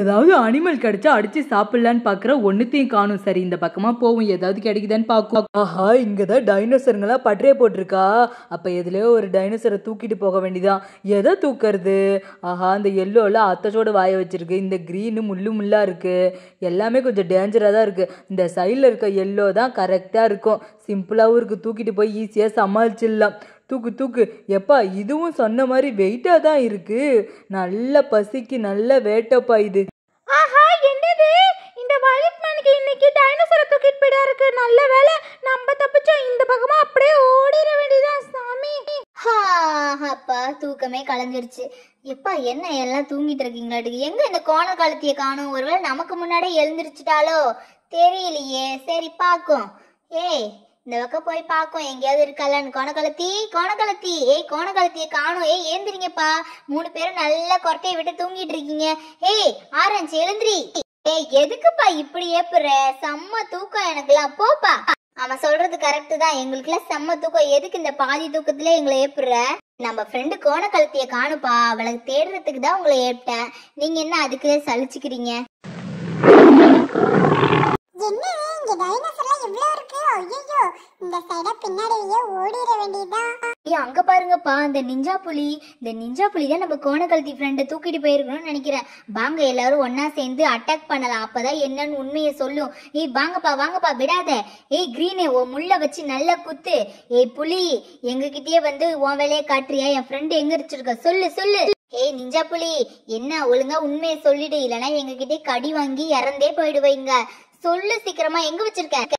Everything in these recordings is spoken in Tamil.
ஏதாவது அனிமல் கிடைச்சா அடிச்சு சாப்பிடலான்னு பாக்குற ஒன்னுத்தையும் காணும் சரி இந்த பக்கமா போவோம் ஏதாவது கிடைக்குதான்னு பார்க்கும் ஆஹா இங்கதான் டைனோசருங்களா பட்டரே போட்டிருக்கா அப்ப எதுலயோ ஒரு டைனோசரை தூக்கிட்டு போக வேண்டிதான் எதை தூக்குறது ஆஹா அந்த எல்லோல அத்தச்சோட வாய வச்சிருக்கு இந்த கிரீனு முள்ளு முள்ளா இருக்கு எல்லாமே கொஞ்சம் டேஞ்சரா தான் இருக்கு இந்த சைடில் இருக்க எல்லோ தான் கரெக்டா இருக்கும் சிம்பிளாகவும் இருக்குது தூக்கிட்டு போய் ஈஸியாக சமாளிச்சிடலாம் தூக்கு தூக்கு எப்பா இதுவும் சொன்ன மாதிரி வெயிட்டா தான் இருக்கு நல்ல பசிக்கு நல்ல வேட்டப்பா இது ஆஹா என்னது இந்த இன்னைக்கு டைனோசரை நல்ல வேலை நம்ம இந்த அப்படியே சாமி தூக்கமே கலைஞ்சிருச்சு எப்பா என்ன எல்லாம் தூங்கிட்டு இருக்கீங்களாட்டு எங்க இந்த கோண காலத்திய காணும் ஒருவேளை நமக்கு முன்னாடியே எழுந்திருச்சுட்டாலோ தெரியலையே சரி பார்க்கும் ஏய் இந்த பக்கம் போய் பார்க்கும் எங்கேயாவது இருக்கலன்னு கோணக்கலத்தி கோணக்கலத்தி ஏய் கோணக்கலத்தியை காணும் ஏய் ஏந்திரிங்கப்பா மூணு பேரும் நல்லா கொரட்டையை விட்டு தூங்கிட்டு இருக்கீங்க ஏய் ஆரஞ்சு எழுந்திரி ஏய் எதுக்குப்பா இப்படி ஏப்புற செம்ம தூக்கம் எனக்குலாம் போப்பா அவன் சொல்றது கரெக்ட் தான் எங்களுக்குலாம் செம்ம தூக்கம் எதுக்கு இந்த பாதி தூக்கத்துல எங்களை ஏப்புற நம்ம ஃப்ரெண்டு கோணக்கலத்தியை காணுப்பா அவளுக்கு தேடுறதுக்கு தான் உங்களை ஏப்பிட்டேன் நீங்க என்ன அதுக்கு சலிச்சுக்கிறீங்க என்ன இங்க டைனோசர்லாம் இவ்வளவு ஐயோ இந்த சைட பின்னாடியே ஓடிட வேண்டியதுதான் ஐயோ அங்க பாருங்கப்பா இந்த நிஞ்சா புலி இந்த நிஞ்சா புலி தான் நம்ம கோணக்கழுத்தி ஃப்ரெண்டை தூக்கிட்டு போயிருக்கணும்னு நினைக்கிறேன் வாங்க எல்லாரும் ஒன்னா சேர்ந்து அட்டாக் பண்ணலாம் அப்பதான் என்னன்னு உண்மையை சொல்லும் ஏய் வாங்கப்பா வாங்கப்பா விடாத ஏய் கிரீனே ஓ முள்ள வச்சு நல்லா குத்து ஏய் புலி எங்ககிட்டயே வந்து உன் வேலையை காட்டுறியா என் ஃப்ரெண்டு எங்க இருச்சிருக்க சொல்லு சொல்லு ஏய் நிஞ்சா புலி என்ன ஒழுங்கா உண்மையை சொல்லிடு இல்லைன்னா எங்ககிட்டயே கடி வாங்கி இறந்தே போயிடுவீங்க சொல்லு சீக்கிரமா எங்க வச்சிருக்க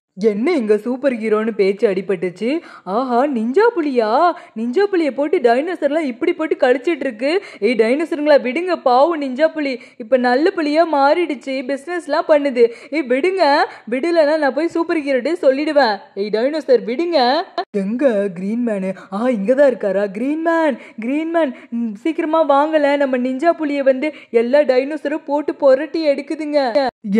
என்ன எங்க சூப்பர் ஹீரோன்னு பேச்சு அடிபட்டுச்சு ஆஹா நிஞ்சா புலியா நிஞ்சா புலியை போட்டு டைனோசர்லாம் இப்படி போட்டு கழிச்சிட்டு இருக்கு ஏய் டைனோசருங்களா விடுங்க பாவம் நிஞ்சா புலி இப்போ நல்ல புலியா மாறிடுச்சு பிஸ்னஸ்லாம் பண்ணுது ஏய் விடுங்க விடலைன்னா நான் போய் சூப்பர் ஹீரோட்டே சொல்லிடுவேன் ஏய் டைனோசர் விடுங்க எங்க கிரீன் மேனு ஆ இங்கே தான் இருக்காரா கிரீன் மேன் கிரீன் மேன் சீக்கிரமா வாங்கல நம்ம நிஞ்சா புலியை வந்து எல்லா டைனோசரும் போட்டு புரட்டி எடுக்குதுங்க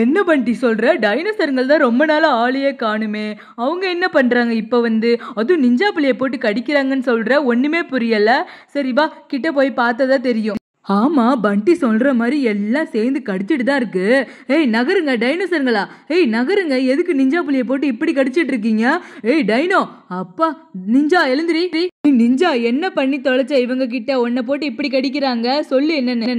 என்ன பண்டி சொல்ற டைனோசருங்கள் தான் ரொம்ப நாள ஆளியே காணுமே அவங்க என்ன பண்ணுறாங்க இப்போ வந்து அதுவும் நிஞ்சா பிள்ளைய போட்டு கடிக்கிறாங்கன்னு சொல்கிற ஒன்றுமே புரியலை சரி வா கிட்ட போய் பார்த்ததா தெரியும் ஆமா பண்டி சொல்ற மாதிரி எல்லாம் சேர்ந்து கடிச்சிட்டு தான் இருக்கு ஏய் நகருங்க டைனோசருங்களா ஏய் நகருங்க எதுக்கு நிஞ்சா புளியை போட்டு இப்படி கடிச்சிட்டு இருக்கீங்க ஏய் டைனோ அப்பா நிஞ்சா எழுந்திரி நிஞ்சா என்ன பண்ணி தொலைச்ச இவங்க கிட்ட ஒன்ன போட்டு இப்படி கடிக்கிறாங்க சொல்லு என்ன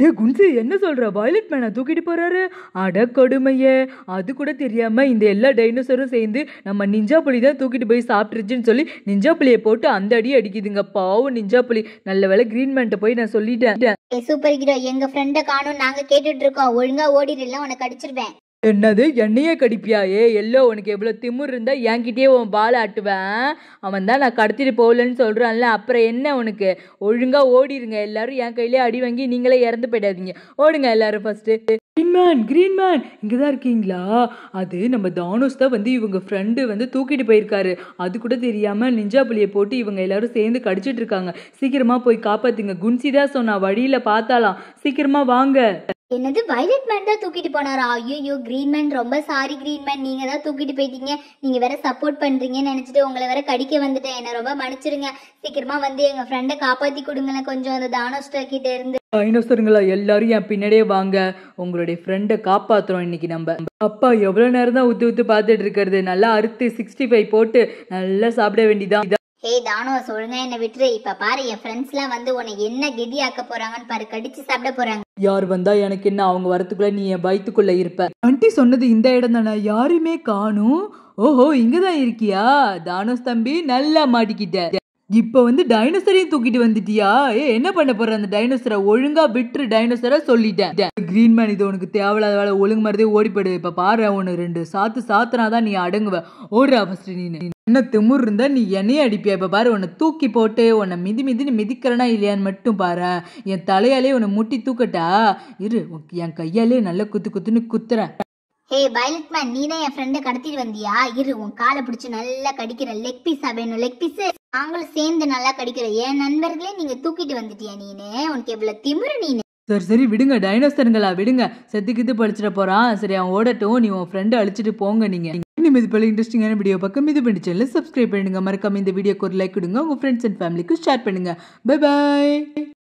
டே குன்சி என்ன சொல்கிற வயலட் மேனை தூக்கிட்டு போகிறாரு அட கொடுமையே அது கூட தெரியாமல் இந்த எல்லா டைனோசரும் சேர்ந்து நம்ம நிஞ்சா புலி தான் தூக்கிட்டு போய் சாப்பிட்ருச்சுன்னு சொல்லி நிஞ்சா புலியை போட்டு அந்த அடி அடிக்குதுங்க பாவம் நிஞ்சா புலி நல்ல வேலை கிரீன் மேன்ட்ட போய் நான் சொல்லிட்டேன் சூப்பர் ஹீரோ எங்க ஃப்ரெண்டை காணும் நாங்க கேட்டுட்டு இருக்கோம் ஒழுங்கா ஓடிடலாம் உனக்கு அடிச்சிருவேன் என்னது என்னையே கடிப்பியா ஏ எல்லோ உனக்கு எவ்வளோ திமிர் இருந்தால் என்கிட்டயே உன் பாலை ஆட்டுவேன் அவன் தான் நான் கடத்திட்டு போகலன்னு சொல்கிறான்ல அப்புறம் என்ன உனக்கு ஒழுங்காக ஓடிடுங்க எல்லாரும் என் கையிலே அடி வாங்கி நீங்களே இறந்து போயிடாதீங்க ஓடுங்க எல்லாரும் ஃபஸ்ட்டு க்ரீன் மேன் மேன் இங்கே தான் இருக்கீங்களா அது நம்ம தானோஸ் தான் வந்து இவங்க ஃப்ரெண்டு வந்து தூக்கிட்டு போயிருக்காரு அது கூட தெரியாமல் நிஞ்சா புலியை போட்டு இவங்க எல்லாரும் சேர்ந்து கடிச்சிட்டு இருக்காங்க சீக்கிரமாக போய் காப்பாற்றுங்க குன்சி தான் சொன்னா வழியில் பார்த்தாலாம் சீக்கிரமாக வாங்க என்னது வயலட் மேன் தான் தூக்கிட்டு போனாரா ஐயோ கிரீன் மேன் ரொம்ப சாரி கிரீன் மேன் நீங்க தான் தூக்கிட்டு போயிட்டீங்க நீங்க வேற சப்போர்ட் பண்றீங்கன்னு நினைச்சிட்டு உங்களை வேற கடிக்க வந்துட்டேன் என்ன ரொம்ப மன்னிச்சிருங்க சீக்கிரமா வந்து எங்க ஃப்ரெண்டை காப்பாத்தி கொடுங்களேன் கொஞ்சம் அந்த தானோஸ்டர் கிட்ட இருந்து டைனோசருங்களா எல்லாரும் என் பின்னாடியே வாங்க உங்களுடைய ஃப்ரெண்டை காப்பாத்துறோம் இன்னைக்கு நம்ம அப்பா எவ்வளவு நேரம் தான் ஊத்து ஊத்து பார்த்துட்டு இருக்கிறது நல்லா அறுத்து சிக்ஸ்டி ஃபைவ் போட்டு நல்லா சாப்பிட வேண்டியதான் ஹேய் தானோ சொல்லுங்க என்ன விட்டுரு இப்ப பாரு என் ஃப்ரெண்ட்ஸ் எல்லாம் வந்து உன்னை என்ன கெதி ஆக்க போறாங்கன்னு பாரு கடிச்சு சாப்பிட போறாங்க யார் வந்தா எனக்கு என்ன அவங்க வரத்துக்குள்ள நீ என் பயத்துக்குள்ள இருப்ப அண்டி சொன்னது இந்த இடம் தானே யாருமே காணும் ஓஹோ இங்கதான் இருக்கியா தானோஸ் தம்பி நல்லா மாட்டிக்கிட்ட இப்ப வந்து டைனோசரையும் தூக்கிட்டு வந்துட்டியா ஏ என்ன பண்ண போற அந்த டைனோசரை ஒழுங்கா விட்டுரு டைனோசரை சொல்லிட்டேன் கிரீன் மேன் இது உனக்கு தேவையில்லாத வேலை ஒழுங்கு மாதிரி ஓடி இப்ப பாரு உனக்கு ரெண்டு சாத்து சாத்துனாதான் நீ அடங்குவ ஓடுறா ஃபர்ஸ்ட் நீ என்ன திமுர் இருந்தால் நீ என்னையே அடிப்பியா இப்போ பாரு உன்னை தூக்கி போட்டு உன்னை மிதி மிதின்னு மிதிக்கிறனா இல்லையான்னு மட்டும் பாரு என் தலையாலே உன்னை முட்டி தூக்கட்டா இரு என் கையாலே நல்லா குத்து குத்துன்னு குத்துறேன் ஹே பைலட் மேன் நீ தான் என் ஃப்ரெண்டை கடத்திட்டு வந்தியா இரு உன் காலை பிடிச்சி நல்லா கடிக்கிற லெக் பீஸா வேணும் லெக் பீஸ் நாங்களும் சேர்ந்து நல்லா கடிக்கிற என் நண்பர்களே நீங்க தூக்கிட்டு வந்துட்டியா நீனே உனக்கு எவ்வளவு திமிரு நீனு சரி சரி விடுங்க டைனோசருங்களா விடுங்க கித்து படிச்சிட போறான் சரி அவன் ஓடட்டும் நீ உன் ஃப்ரெண்டை அழிச்சிட்டு போங்க நீங்க இது போல இன்ட்ரெஸ்டிங்கான வீடியோ பக்கம் இது பண்ணி சேனலில் சப்ஸ்கிரைப் பண்ணுங்க மறக்காம இந்த வீடியோக்கு ஒரு லைக் கொடுங்க உங்கள் ஃப்ரெண்ட்ஸ் அண்ட் ஃபேமிலிக்கு ஷேர் பண்ணுங்க பை பாய்